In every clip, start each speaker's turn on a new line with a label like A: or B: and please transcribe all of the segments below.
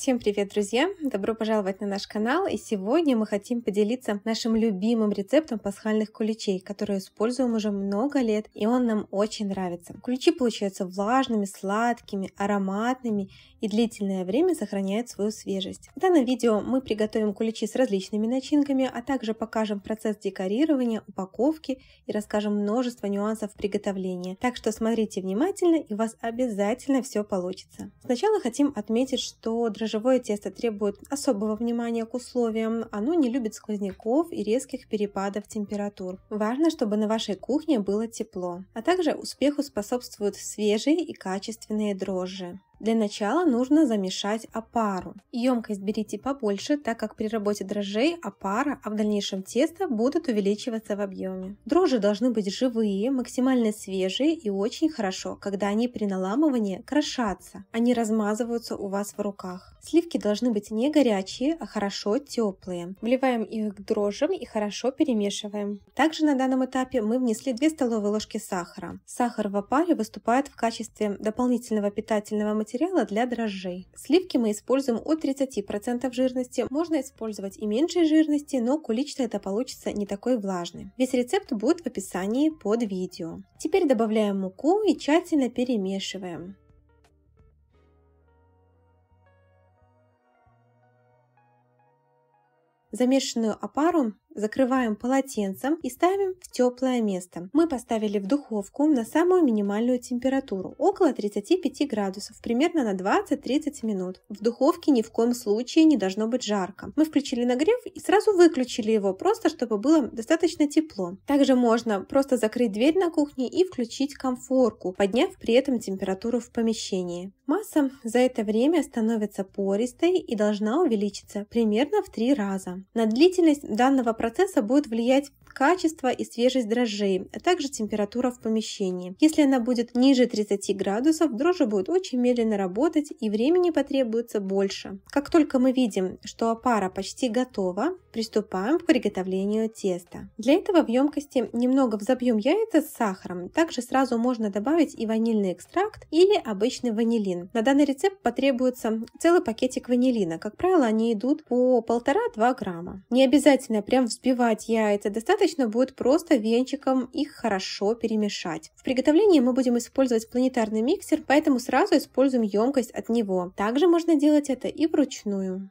A: Всем привет, друзья! Добро пожаловать на наш канал, и сегодня мы хотим поделиться нашим любимым рецептом пасхальных куличей, который используем уже много лет, и он нам очень нравится. Куличи получаются влажными, сладкими, ароматными и длительное время сохраняют свою свежесть. В данном видео мы приготовим куличи с различными начинками, а также покажем процесс декорирования, упаковки и расскажем множество нюансов приготовления. Так что смотрите внимательно, и у вас обязательно все получится. Сначала хотим отметить, что дрожжи Живое тесто требует особого внимания к условиям, оно не любит сквозняков и резких перепадов температур. Важно, чтобы на вашей кухне было тепло, а также успеху способствуют свежие и качественные дрожжи. Для начала нужно замешать опару. Емкость берите побольше, так как при работе дрожжей опара, а в дальнейшем тесто будут увеличиваться в объеме. Дрожжи должны быть живые, максимально свежие и очень хорошо, когда они при наламывании крошатся, они размазываются у вас в руках. Сливки должны быть не горячие, а хорошо теплые. Вливаем их к дрожжам и хорошо перемешиваем. Также на данном этапе мы внесли 2 столовые ложки сахара. Сахар в опаре выступает в качестве дополнительного питательного материала материала для дрожжей. Сливки мы используем от 30% жирности, можно использовать и меньшей жирности, но кулич-то это получится не такой влажный. Весь рецепт будет в описании под видео. Теперь добавляем муку и тщательно перемешиваем. Замешанную опару закрываем полотенцем и ставим в теплое место. Мы поставили в духовку на самую минимальную температуру, около 35 градусов, примерно на 20-30 минут. В духовке ни в коем случае не должно быть жарко. Мы включили нагрев и сразу выключили его, просто чтобы было достаточно тепло. Также можно просто закрыть дверь на кухне и включить комфорку, подняв при этом температуру в помещении. Масса за это время становится пористой и должна увеличиться примерно в 3 раза. На длительность данного процесса процесса будет влиять качество и свежесть дрожжей, а также температура в помещении. Если она будет ниже 30 градусов, дрожжи будут очень медленно работать и времени потребуется больше. Как только мы видим, что опара почти готова, приступаем к приготовлению теста. Для этого в емкости немного взобьем яйца с сахаром, также сразу можно добавить и ванильный экстракт или обычный ванилин. На данный рецепт потребуется целый пакетик ванилина, как правило они идут по 1,5-2 грамма. Не обязательно прям взбивать яйца, достаточно достаточно будет просто венчиком их хорошо перемешать. В приготовлении мы будем использовать планетарный миксер, поэтому сразу используем емкость от него. Также можно делать это и вручную.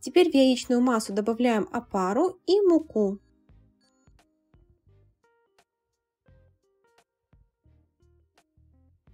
A: Теперь в яичную массу добавляем опару и муку.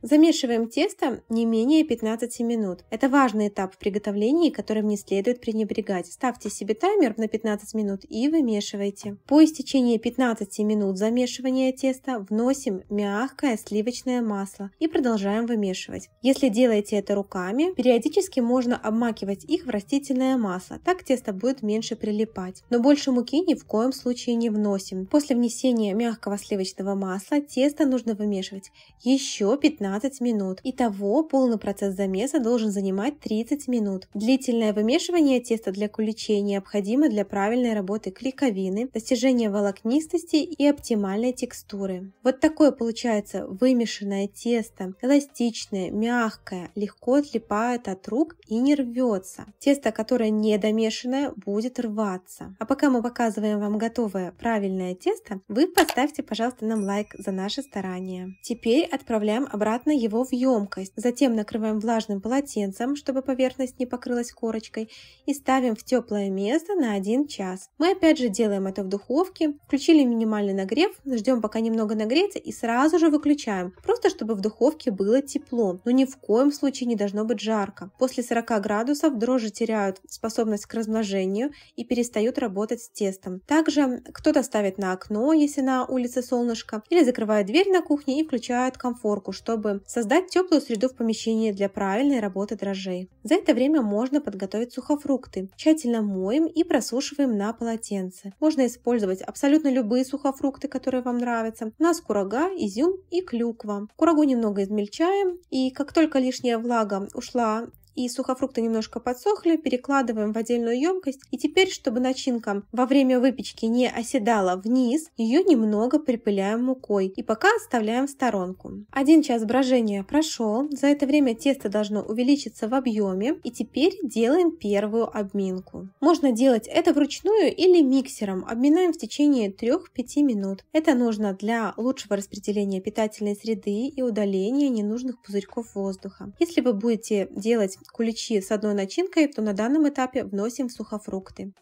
A: Замешиваем тесто не менее 15 минут. Это важный этап в приготовлении, которым не следует пренебрегать. Ставьте себе таймер на 15 минут и вымешивайте. По истечении 15 минут замешивания теста вносим мягкое сливочное масло и продолжаем вымешивать. Если делаете это руками, периодически можно обмакивать их в растительное масло, так тесто будет меньше прилипать. Но больше муки ни в коем случае не вносим. После внесения мягкого сливочного масла тесто нужно вымешивать еще 15 15 минут. Итого полный процесс замеса должен занимать 30 минут. Длительное вымешивание теста для куличей необходимо для правильной работы клейковины, достижения волокнистости и оптимальной текстуры. Вот такое получается вымешанное тесто, эластичное, мягкое, легко отлипает от рук и не рвется. Тесто, которое не домешанное, будет рваться. А пока мы показываем вам готовое правильное тесто, вы поставьте, пожалуйста, нам лайк за наши старания. Теперь отправляем обратно аккуратно его в емкость. Затем накрываем влажным полотенцем, чтобы поверхность не покрылась корочкой, и ставим в теплое место на 1 час. Мы опять же делаем это в духовке, включили минимальный нагрев, ждем пока немного нагреется и сразу же выключаем, просто чтобы в духовке было тепло, но ни в коем случае не должно быть жарко. После 40 градусов дрожжи теряют способность к размножению и перестают работать с тестом. Также кто-то ставит на окно, если на улице солнышко, или закрывает дверь на кухне и включает комфорку, чтобы Создать теплую среду в помещении для правильной работы дрожжей. За это время можно подготовить сухофрукты. Тщательно моем и просушиваем на полотенце. Можно использовать абсолютно любые сухофрукты, которые вам нравятся. У нас курага, изюм и клюква. Курагу немного измельчаем и как только лишняя влага ушла и сухофрукты немножко подсохли, перекладываем в отдельную емкость. И теперь, чтобы начинка во время выпечки не оседала вниз, ее немного припыляем мукой и пока оставляем в сторонку. Один час брожения прошел, за это время тесто должно увеличиться в объеме и теперь делаем первую обминку. Можно делать это вручную или миксером, обминаем в течение 3-5 минут. Это нужно для лучшего распределения питательной среды и удаления ненужных пузырьков воздуха. Если вы будете делать куличи с одной начинкой, то на данном этапе вносим сухофрукты.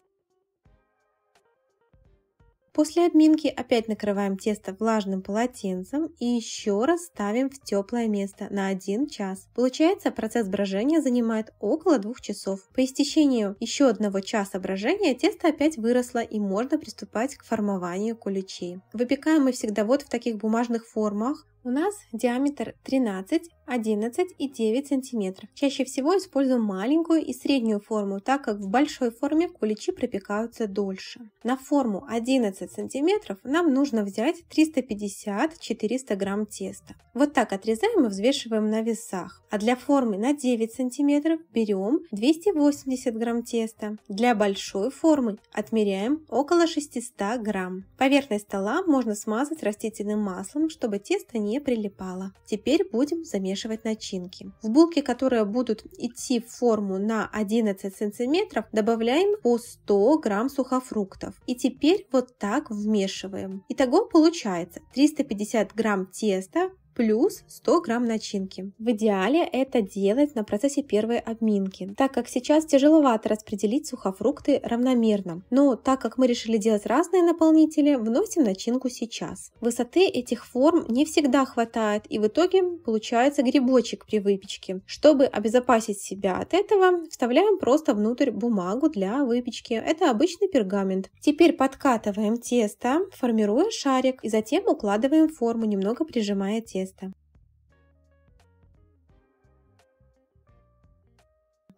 A: После обминки опять накрываем тесто влажным полотенцем и еще раз ставим в теплое место на 1 час. Получается, процесс брожения занимает около 2 часов. По истечению еще одного часа брожения тесто опять выросло и можно приступать к формованию куличей. Выпекаем мы всегда вот в таких бумажных формах, у нас диаметр 13, 11 и 9 сантиметров. Чаще всего использую маленькую и среднюю форму, так как в большой форме куличи пропекаются дольше. На форму 11 сантиметров нам нужно взять 350-400 грамм теста. Вот так отрезаем и взвешиваем на весах. А для формы на 9 сантиметров берем 280 грамм теста. Для большой формы отмеряем около 600 грамм. Поверхность стола можно смазать растительным маслом, чтобы тесто не не прилипала. Теперь будем замешивать начинки. В булки, которые будут идти в форму на 11 сантиметров, добавляем по 100 грамм сухофруктов. И теперь вот так вмешиваем. Итого получается 350 грамм теста плюс 100 грамм начинки. В идеале это делать на процессе первой обминки, так как сейчас тяжеловато распределить сухофрукты равномерно. Но так как мы решили делать разные наполнители, вносим начинку сейчас. Высоты этих форм не всегда хватает и в итоге получается грибочек при выпечке. Чтобы обезопасить себя от этого, вставляем просто внутрь бумагу для выпечки. Это обычный пергамент. Теперь подкатываем тесто, формируя шарик и затем укладываем форму, немного прижимая тесто жеста.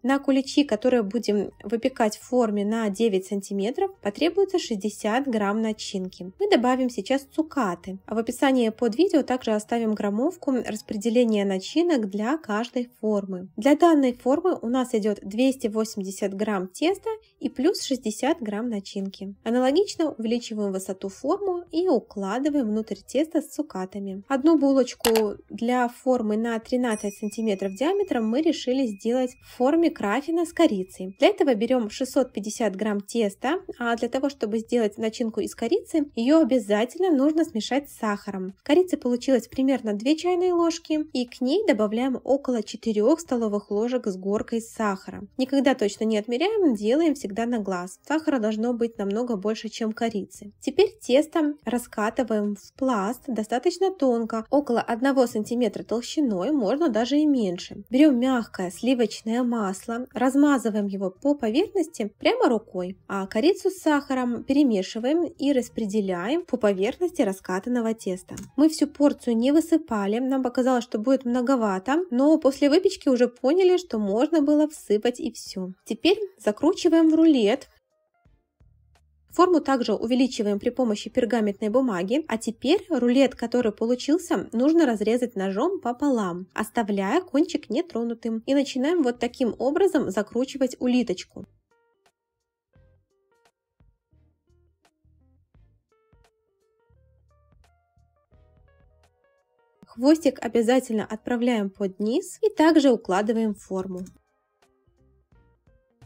A: На куличи, которые будем выпекать в форме на 9 см, потребуется 60 грамм начинки. Мы добавим сейчас цукаты. А в описании под видео также оставим граммовку распределения начинок для каждой формы. Для данной формы у нас идет 280 грамм теста и плюс 60 грамм начинки. Аналогично увеличиваем высоту форму и укладываем внутрь теста с цукатами. Одну булочку для формы на 13 см диаметром мы решили сделать в форме крафина с корицей. Для этого берем 650 грамм теста, а для того, чтобы сделать начинку из корицы, ее обязательно нужно смешать с сахаром. Корицы получилось примерно 2 чайные ложки, и к ней добавляем около 4 столовых ложек с горкой сахара. Никогда точно не отмеряем, делаем всегда на глаз. Сахара должно быть намного больше, чем корицы. Теперь тесто раскатываем в пласт достаточно тонко, около 1 сантиметра толщиной, можно даже и меньше. Берем мягкое сливочное масло, масло, размазываем его по поверхности прямо рукой, а корицу с сахаром перемешиваем и распределяем по поверхности раскатанного теста. Мы всю порцию не высыпали, нам показалось, что будет многовато, но после выпечки уже поняли, что можно было всыпать и все. Теперь закручиваем в рулет, Форму также увеличиваем при помощи пергаментной бумаги, а теперь рулет, который получился, нужно разрезать ножом пополам, оставляя кончик нетронутым. И начинаем вот таким образом закручивать улиточку. Хвостик обязательно отправляем под низ и также укладываем форму.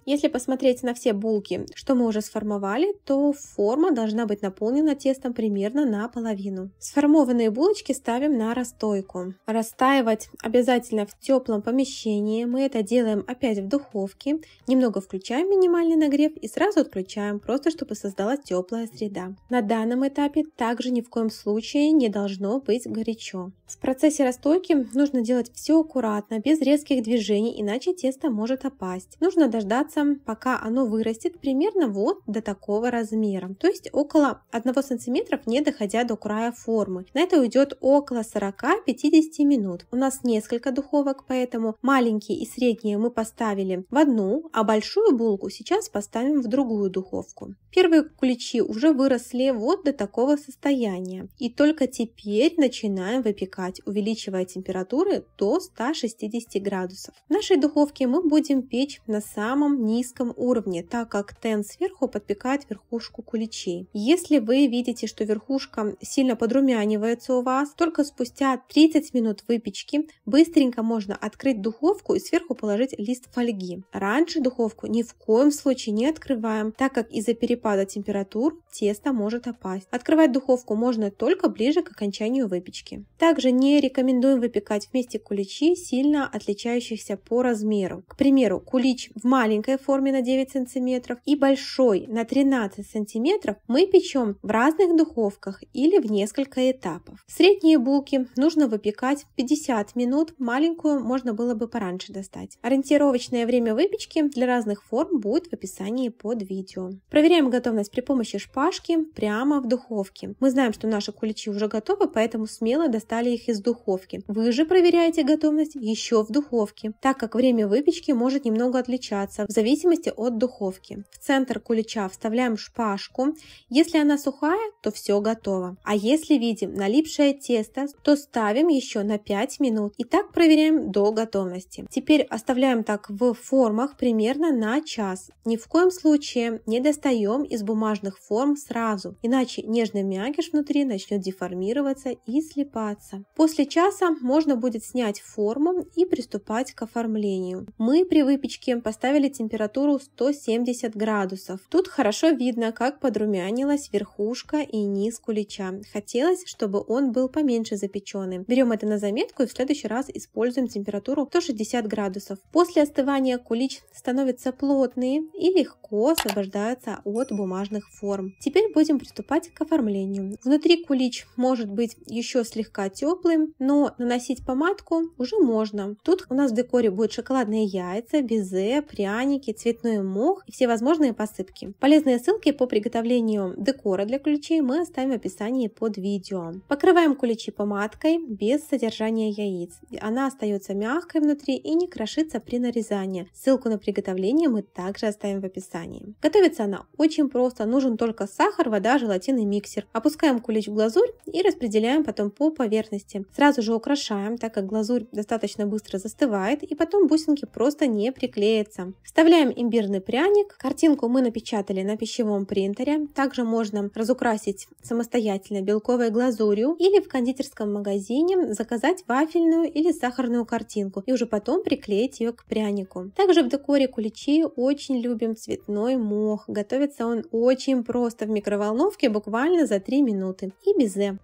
A: Если посмотреть на все булки, что мы уже сформовали, то форма должна быть наполнена тестом примерно наполовину. Сформованные булочки ставим на расстойку. Растаивать обязательно в теплом помещении. Мы это делаем опять в духовке. Немного включаем минимальный нагрев и сразу отключаем, просто чтобы создалась теплая среда. На данном этапе также ни в коем случае не должно быть горячо. В процессе расстойки нужно делать все аккуратно, без резких движений, иначе тесто может опасть. Нужно дождаться дождаться, пока оно вырастет примерно вот до такого размера, то есть около 1 см, не доходя до края формы. На это уйдет около 40-50 минут. У нас несколько духовок, поэтому маленькие и средние мы поставили в одну, а большую булку сейчас поставим в другую духовку. Первые куличи уже выросли вот до такого состояния. И только теперь начинаем выпекать, увеличивая температуры до 160 градусов. В нашей духовке мы будем печь на самом низком уровне, так как тен сверху подпекает верхушку куличей. Если вы видите, что верхушка сильно подрумянивается у вас, только спустя 30 минут выпечки быстренько можно открыть духовку и сверху положить лист фольги. Раньше духовку ни в коем случае не открываем, так как из-за перепада температур тесто может опасть. Открывать духовку можно только ближе к окончанию выпечки. Также не рекомендуем выпекать вместе куличи, сильно отличающихся по размеру. К примеру, кулич в маленькой кругловатой форме на 9 см и большой на 13 см мы печем в разных духовках или в несколько этапов. Средние булки нужно выпекать 50 минут, маленькую можно было бы пораньше достать. Ориентировочное время выпечки для разных форм будет в описании под видео. Проверяем готовность при помощи шпажки прямо в духовке. Мы знаем, что наши куличи уже готовы, поэтому смело достали их из духовки. Вы же проверяете готовность еще в духовке, так как время выпечки может немного отличаться в зависимости зависимости от духовки. В центр кулича вставляем шпажку. Если она сухая, то все готово. А если видим налипшее тесто, то ставим еще на 5 минут. И так проверяем до готовности. Теперь оставляем так в формах примерно на час. Ни в коем случае не достаем из бумажных форм сразу, иначе нежный мякиш внутри начнет деформироваться и слипаться. После часа можно будет снять форму и приступать к оформлению. Мы при выпечке поставили температуру температуру 170 градусов. Тут хорошо видно, как подрумянилась верхушка и низ кулича. Хотелось, чтобы он был поменьше запеченным. Берем это на заметку и в следующий раз используем температуру 160 градусов. После остывания кулич становится плотный и легко освобождается от бумажных форм. Теперь будем приступать к оформлению. Внутри кулич может быть еще слегка теплым, но наносить помадку уже можно. Тут у нас в декоре будет шоколадные яйца, безе, пряни, пряники, цветной мох и всевозможные посыпки. Полезные ссылки по приготовлению декора для куличей мы оставим в описании под видео. Покрываем куличи помадкой без содержания яиц. Она остается мягкой внутри и не крошится при нарезании. Ссылку на приготовление мы также оставим в описании. Готовится она очень просто, нужен только сахар, вода, желатин и миксер. Опускаем кулич в глазурь и распределяем потом по поверхности. Сразу же украшаем, так как глазурь достаточно быстро застывает и потом бусинки просто не приклеятся. Изготовляем имбирный пряник. Картинку мы напечатали на пищевом принтере. Также можно разукрасить самостоятельно белковой глазурью или в кондитерском магазине заказать вафельную или сахарную картинку и уже потом приклеить ее к прянику. Также в декоре куличей очень любим цветной мох. Готовится он очень просто в микроволновке буквально за 3 минуты. И безе.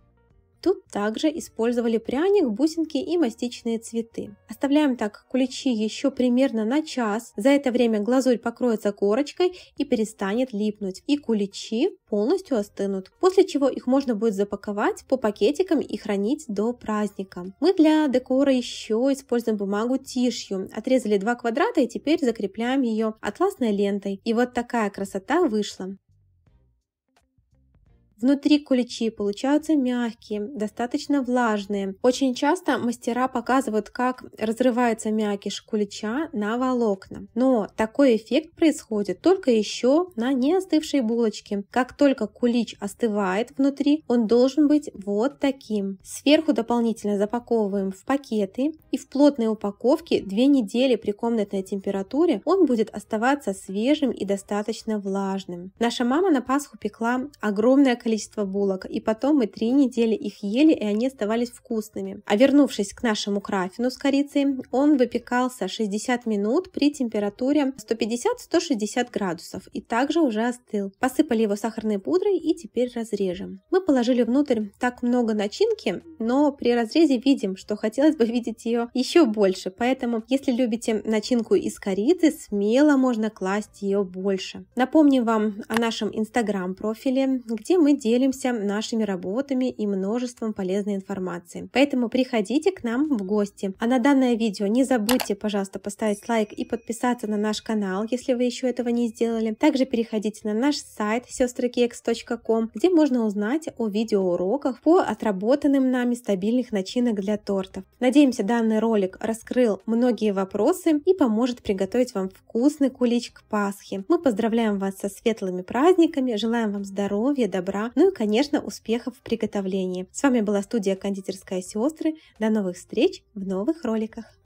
A: Тут также использовали пряник, бусинки и мастичные цветы. Оставляем так куличи еще примерно на час. За это время глазурь покроется корочкой и перестанет липнуть. И куличи полностью остынут. После чего их можно будет запаковать по пакетикам и хранить до праздника. Мы для декора еще используем бумагу тишью. Отрезали два квадрата и теперь закрепляем ее атласной лентой. И вот такая красота вышла. Внутри куличи получаются мягкие, достаточно влажные. Очень часто мастера показывают, как разрывается мякиш кулича на волокна. Но такой эффект происходит только еще на не остывшей булочке. Как только кулич остывает внутри, он должен быть вот таким. Сверху дополнительно запаковываем в пакеты и в плотной упаковке две недели при комнатной температуре он будет оставаться свежим и достаточно влажным. Наша мама на Пасху пекла огромное количество количество булок, и потом мы три недели их ели, и они оставались вкусными. А вернувшись к нашему крафину с корицей, он выпекался 60 минут при температуре 150-160 градусов и также уже остыл. Посыпали его сахарной пудрой и теперь разрежем. Мы положили внутрь так много начинки, но при разрезе видим, что хотелось бы видеть ее еще больше, поэтому если любите начинку из корицы, смело можно класть ее больше. Напомню вам о нашем инстаграм профиле, где мы делимся нашими работами и множеством полезной информации. Поэтому приходите к нам в гости. А на данное видео не забудьте, пожалуйста, поставить лайк и подписаться на наш канал, если вы еще этого не сделали. Также переходите на наш сайт сестрыкекс.ком, где можно узнать о видеоуроках по отработанным нами стабильных начинок для тортов. Надеемся, данный ролик раскрыл многие вопросы и поможет приготовить вам вкусный кулич к Пасхе. Мы поздравляем вас со светлыми праздниками, желаем вам здоровья, добра ну и, конечно, успехов в приготовлении. С вами была студия «Кондитерская сестры». До новых встреч в новых роликах!